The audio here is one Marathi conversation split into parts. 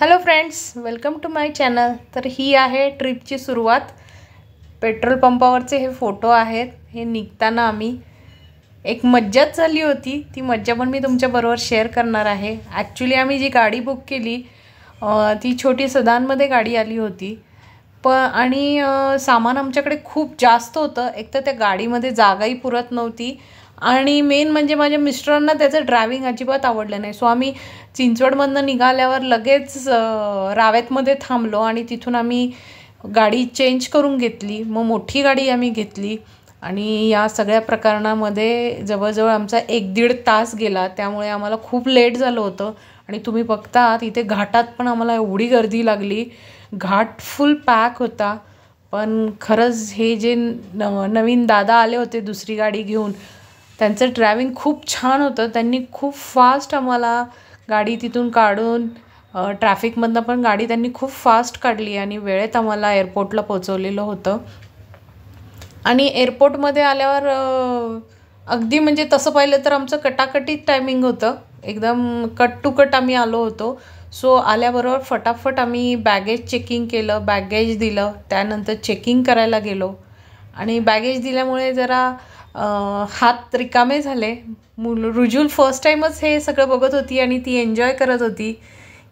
hello friends welcome to my channel तर ही आहे ट्रिपची सुरुवात पेट्रोल पंपावरचे हे फोटो आहेत हे निघताना आम्ही एक मज्जाच झाली होती ती मज्जा पण मी तुमच्याबरोबर शेअर करणार आहे ॲक्च्युली आम्ही जी गाडी बुक केली ती छोटी सदांमध्ये गाडी आली होती प आणि सामान आमच्याकडे खूप जास्त होतं एक तर त्या गाडीमध्ये जागाही पुरत नव्हती आणि मेन म्हणजे माझ्या मिस्टरांना त्याचं ड्रायव्हिंग अजिबात आवडलं नाही सो आम्ही चिंचवडमधनं निघाल्यावर लगेच रावेतमध्ये थांबलो आणि तिथून आम्ही गाडी चेंज करून घेतली मग मोठी गाडी आम्ही घेतली आणि या सगळ्या प्रकरणामध्ये जवळजवळ आमचा एक दीड तास गेला त्यामुळे आम्हाला खूप लेट झालं होतं आणि तुम्ही बघता तिथे घाटात पण आम्हाला एवढी गर्दी लागली घाट फुल पॅक होता पण खरंच हे जे नवीन दादा आले होते दुसरी गाडी घेऊन त्यांचं ड्रायविंग खूप छान होतं त्यांनी खूप फास्ट आम्हाला गाडी तिथून काढून ट्रॅफिकमधनं पण गाडी त्यांनी खूप फास्ट काढली आणि वेळेत आम्हाला एअरपोर्टला पोचवलेलं होतं आणि एअरपोर्टमध्ये आल्यावर अगदी म्हणजे तसं पाहिलं तर आमचं कटाकटीत टायमिंग होतं एकदम कट टू कट आम्ही आलो होतो सो आल्याबरोबर फटाफट आम्ही बॅगेज चेकिंग केलं बॅगेज दिलं त्यानंतर चेकिंग करायला गेलो आणि बॅगेज दिल्यामुळे जरा हात रिकामे झाले मुल रुजूल फर्स्ट टाईमच हे सगळं बघत होती आणि ती एन्जॉय करत होती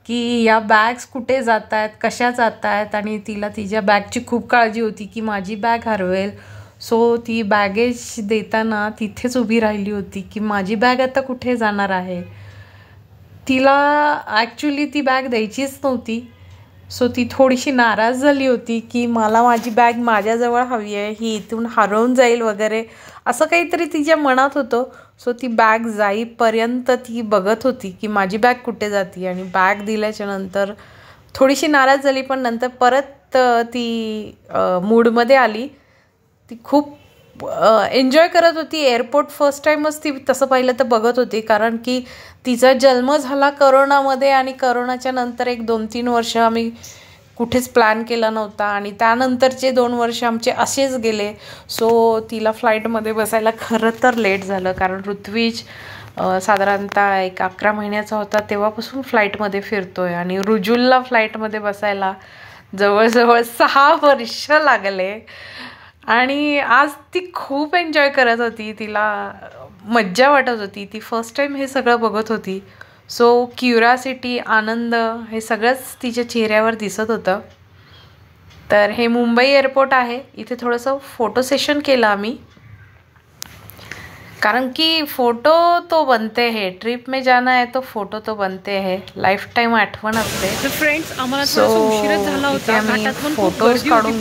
की या बॅग्स कुठे जात आहेत कशा जात आहेत आणि तिला तिच्या बॅगची खूप काळजी होती की माझी बॅग हरवेल सो ती बॅगेज देताना तिथेच उभी राहिली होती की माझी बॅग आता कुठे जाणार आहे तिला ॲक्च्युली ती बॅग द्यायचीच नव्हती सो ती थोडीशी नाराज झाली होती की मला माझी बॅग माझ्याजवळ हवी आहे ही इथून हरवून जाईल वगैरे असं काहीतरी तिच्या मनात होतं सो ती बॅग जाईपर्यंत ती बघत होती की माझी बॅग कुठे जाते आणि बॅग दिल्याच्या नंतर थोडीशी नाराज झाली पण नंतर परत ती मूडमध्ये आली ती खूप एन्जॉय करत होती एअरपोर्ट फर्स्ट टाईमच ती तसं पाहिलं तर बघत होती कारण की तिचा जन्म झाला करोनामध्ये आणि करोनाच्या नंतर एक दोन तीन वर्ष आम्ही कुठेच प्लॅन केला नव्हता आणि त्यानंतरचे दोन वर्ष आमचे असेच गेले सो तिला फ्लाईटमध्ये बसायला खरं तर लेट झालं कारण ऋत्विज साधारणतः एक अकरा महिन्याचा होता तेव्हापासून फ्लाईटमध्ये फिरतोय आणि रुजुलला फ्लाईटमध्ये बसायला जवळजवळ सहा वर्ष लागले आणि आज ती खूप एन्जॉय करत होती तिला मज्जा वाटत होती ती फर्स्ट टाईम हे सगळं बघत होती सो क्युरासिटी आनंद हे सगळंच तिच्या चेहऱ्यावर दिसत होतं तर हे मुंबई एअरपोर्ट आहे इथे थोडंसं फोटो सेशन केलं आम्ही कारण की फ़ोटो तो बनते हे ट्रिप मे जाना आहे तो फोटो तो बनते आहे लाईफ टाईम आठवण असते फ्रेंड्स आम्हाला सो झाला होता काढून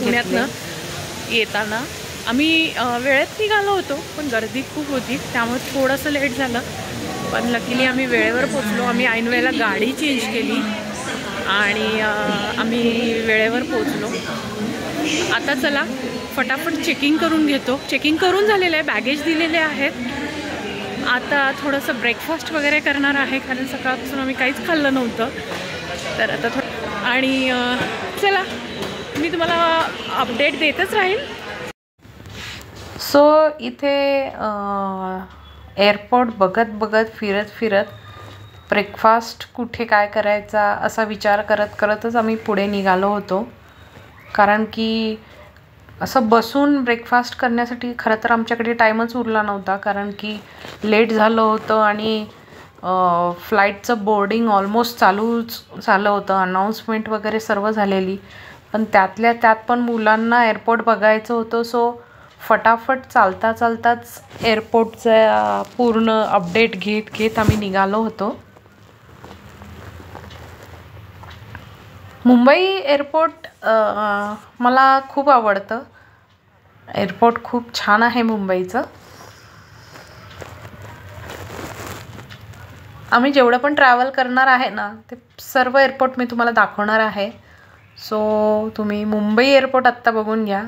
येताना आम्ही वेळेत निघालो होतो पण गर्दी खूप होती त्यामुळे थोडंसं लेट झालं पण लकीली आम्ही वेळेवर पोचलो आम्ही ऐनवेळेला गाडी चेंज केली आणि आम्ही वेळेवर पोचलो आता चला फटाफट चेकिंग करून घेतो चेकिंग करून झालेलं आहे बॅगेज दिलेले आहेत आता थोडंसं ब्रेकफास्ट वगैरे करणार आहे कारण सकाळपासून आम्ही काहीच खाल्लं नव्हतं तर आता थोडं आणि चला मी तुम्हाला अपडेट देतच राहील सो so, इथे एअरपोर्ट बघत बघत फिरत फिरत ब्रेकफास्ट कुठे काय करायचा असा विचार करत करतच आम्ही पुढे निघालो होतो कारण की असं बसून ब्रेकफास्ट करण्यासाठी खरं तर आमच्याकडे टाईमच उरला नव्हता कारण की लेट झालं होतं आणि फ्लाईटचं बोर्डिंग ऑलमोस्ट चालूच झालं होतं अनाऊन्समेंट वगैरे सर्व झालेली पण त्यातल्या त्यात पण मुलांना एअरपोर्ट बघायचं होतं सो फटाफट चालता चालताच एअरपोर्टचं पूर्ण अपडेट घेत घेत आम्ही निघालो होतो मुंबई एअरपोर्ट मला खूप आवडतं एअरपोर्ट खूप छान आहे मुंबईचं आम्ही जेवढं पण ट्रॅव्हल करणार आहे ना ते सर्व एअरपोर्ट मी तुम्हाला दाखवणार आहे सो तुम्ही मुंबई एअरपोर्ट आत्ता बघून घ्या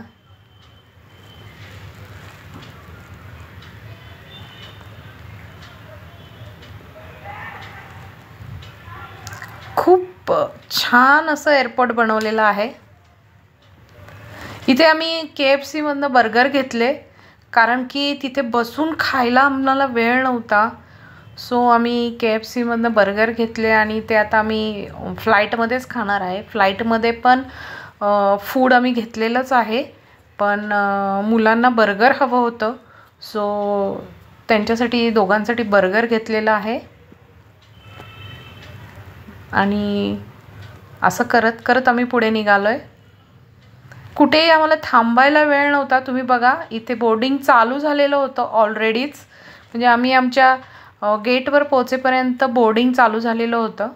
खूप छान असं एअरपोर्ट बनवलेलं आहे इथे आम्ही के एफ सीमधनं बर्गर घेतले कारण की तिथे बसून खायला आम्हाला वेळ नव्हता सो आम्ही के एफ सीमधनं बर्गर घेतले आणि ते आता आम्ही फ्लाईटमध्येच खाणार आहे फ्लाईटमध्ये पण फूड आम्ही घेतलेलंच आहे पण मुलांना बर्गर हवं होतं सो त्यांच्यासाठी दोघांसाठी बर्गर घेतलेलं आहे आणि असं करत करत आम्ही पुढे निघालो आहे कुठेही आम्हाला थांबायला वेळ नव्हता तुम्ही बघा इथे बोर्डिंग चालू झालेलं होतं ऑलरेडीच म्हणजे आम्ही आमच्या गेटवर पोचेपर्यंत बोर्डिंग चालू झालेलं होतं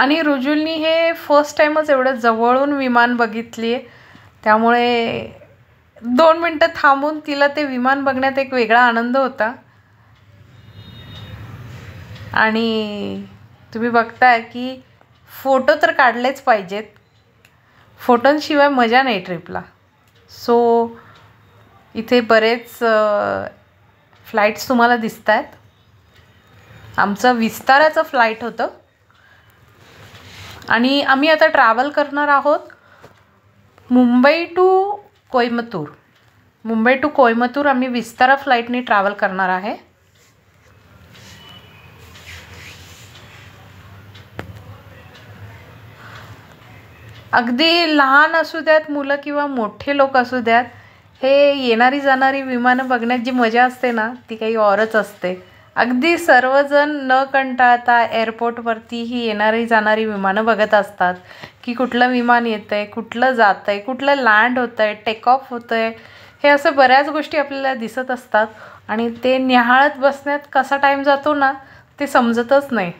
आणि रुजुलनी हे फर्स्ट टाईमच एवढं जवळून विमान बघितली आहे त्यामुळे दोन मिनटं थांबून तिला ते विमान बघण्यात एक वेगळा आनंद होता आणि तुम्ही बघताय की फोटो तर काढलेच पाहिजेत फोटोंशिवाय मजा नाही ट्रिपला सो इथे बरेच फ्लाईट्स तुम्हाला दिसत आहेत आमचं विस्ताराचं फ्लाईट होतं आणि आम्ही आता ट्रॅव्हल करणार आहोत मुंबई टू कोयमतूर मुंबई टू कोईमतूर आम्ही विस्तारा फ्लाईटने ट्रॅव्हल करणार आहे अगदी लहान असू द्यात मुलं किंवा मोठे लोक असू द्यात हे येणारी जाणारी विमानं बघण्यात जी मजा असते ना ती काही औरच असते अगदी सर्वजण न कंटाळता एअरपोर्टवरती ही येणारी जाणारी विमानं बघत असतात की कुठलं विमान येतं आहे कुठलं जात आहे कुठलं लँड होतं आहे टेक ऑफ होतं आहे हे असं बऱ्याच गोष्टी आपल्याला दिसत असतात आणि ते निहाळत बसण्यात कसा टाईम जातो ना ते समजतच नाही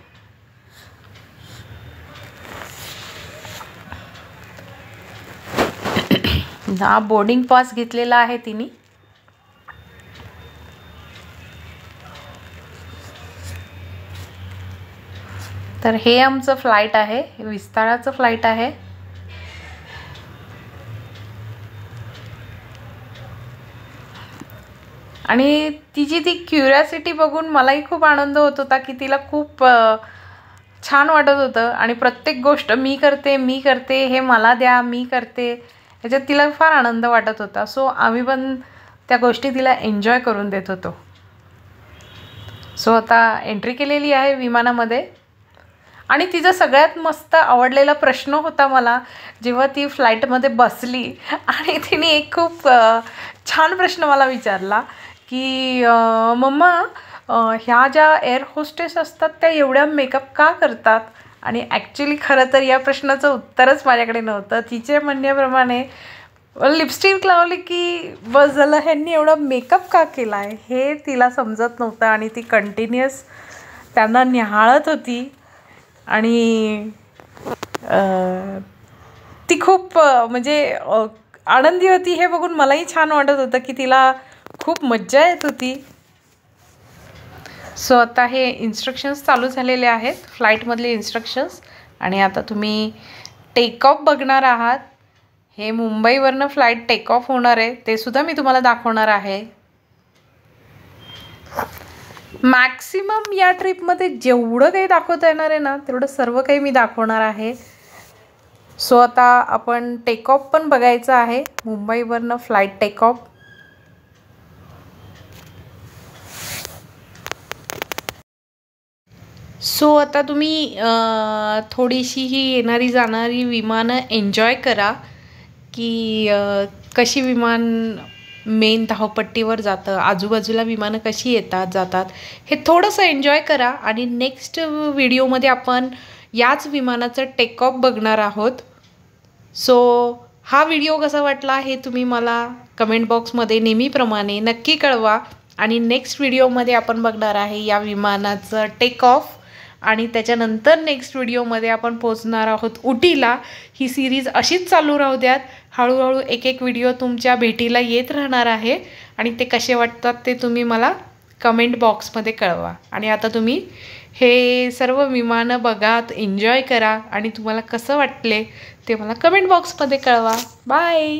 हा बोर्डिंग पास घेतलेला आहे तिने तर हे आमचं फ्लाईट आहे विस्ताराचं फ्लाईट आहे आणि तिची ती क्युरियासिटी बघून मलाही खूप आनंद होत होता की तिला खूप छान वाटत होतं आणि प्रत्येक गोष्ट मी करते मी करते हे मला द्या मी करते त्याच्यात तिला फार आनंद वाटत होता सो आम्ही पण त्या गोष्टी तिला एन्जॉय करून देत होतो सो आता एंट्री केलेली आहे विमानामध्ये आणि तिचा सगळ्यात मस्त आवडलेला प्रश्न होता मला जेव्हा ती फ्लाईटमध्ये बसली आणि तिने एक खूप छान प्रश्न मला विचारला की मम्मा ह्या ज्या एअर होस्टेस असतात त्या एवढ्या मेकअप का करतात आणि ॲक्च्युली खरं तर या प्रश्नाचं उत्तरच माझ्याकडे नव्हतं तिचे म्हणण्याप्रमाणे लिपस्टिक लावली की बस झालं ह्यांनी एवढा मेकअप का केला आहे हे तिला समजत नव्हतं आणि ती कंटिन्युअस त्यांना निहाळत होती आणि ती खूप म्हणजे आनंदी होती हे बघून मलाही छान वाटत होतं की तिला खूप मज्जा येत होती सो आता हे इन्स्ट्रक्शन्स चालू झालेले आहेत फ्लाईटमधले इन्स्ट्रक्शन्स आणि आता तुम्ही टेक ऑफ बघणार आहात हे मुंबईवरनं फ्लाईट टेक ऑफ होणार आहे ते सुद्धा मी तुम्हाला दाखवणार आहे मॅक्सिमम या ट्रिपमध्ये जेवढं काही दाखवता येणार आहे ना तेवढं सर्व काही मी दाखवणार आहे सो आता आपण टेक ऑफ पण बघायचं आहे मुंबईवरनं फ्लाईट टेक ऑफ सो आता तुम्ही थोडीशी ही येणारी जाणारी विमानं एन्जॉय करा की कशी विमान मेन धावपट्टीवर जातं आजूबाजूला विमानं कशी येतात जातात हे थोडंसं एन्जॉय करा आणि नेक्स्ट व्हिडिओमध्ये आपण याच विमानाचं टेक ऑफ बघणार आहोत सो हा व्हिडिओ कसा वाटला हे तुम्ही मला कमेंट बॉक्समध्ये नेहमीप्रमाणे नक्की कळवा आणि नेक्स्ट व्हिडिओमध्ये आपण बघणार आहे या विमानाचं टेक ऑफ आणि त्याच्यानंतर नेक्स्ट व्हिडिओमध्ये आपण पोचणार आहोत उटीला ही सिरीज अशीच चालू राहू द्यात हळूहळू एक एक व्हिडिओ तुमच्या भेटीला येत राहणार आहे आणि ते कसे वाटतात ते तुम्ही मला कमेंट बॉक्समध्ये कळवा आणि आता तुम्ही हे सर्व विमानं बघा एन्जॉय करा आणि तुम्हाला कसं वाटले ते मला कमेंट बॉक्समध्ये कळवा बाय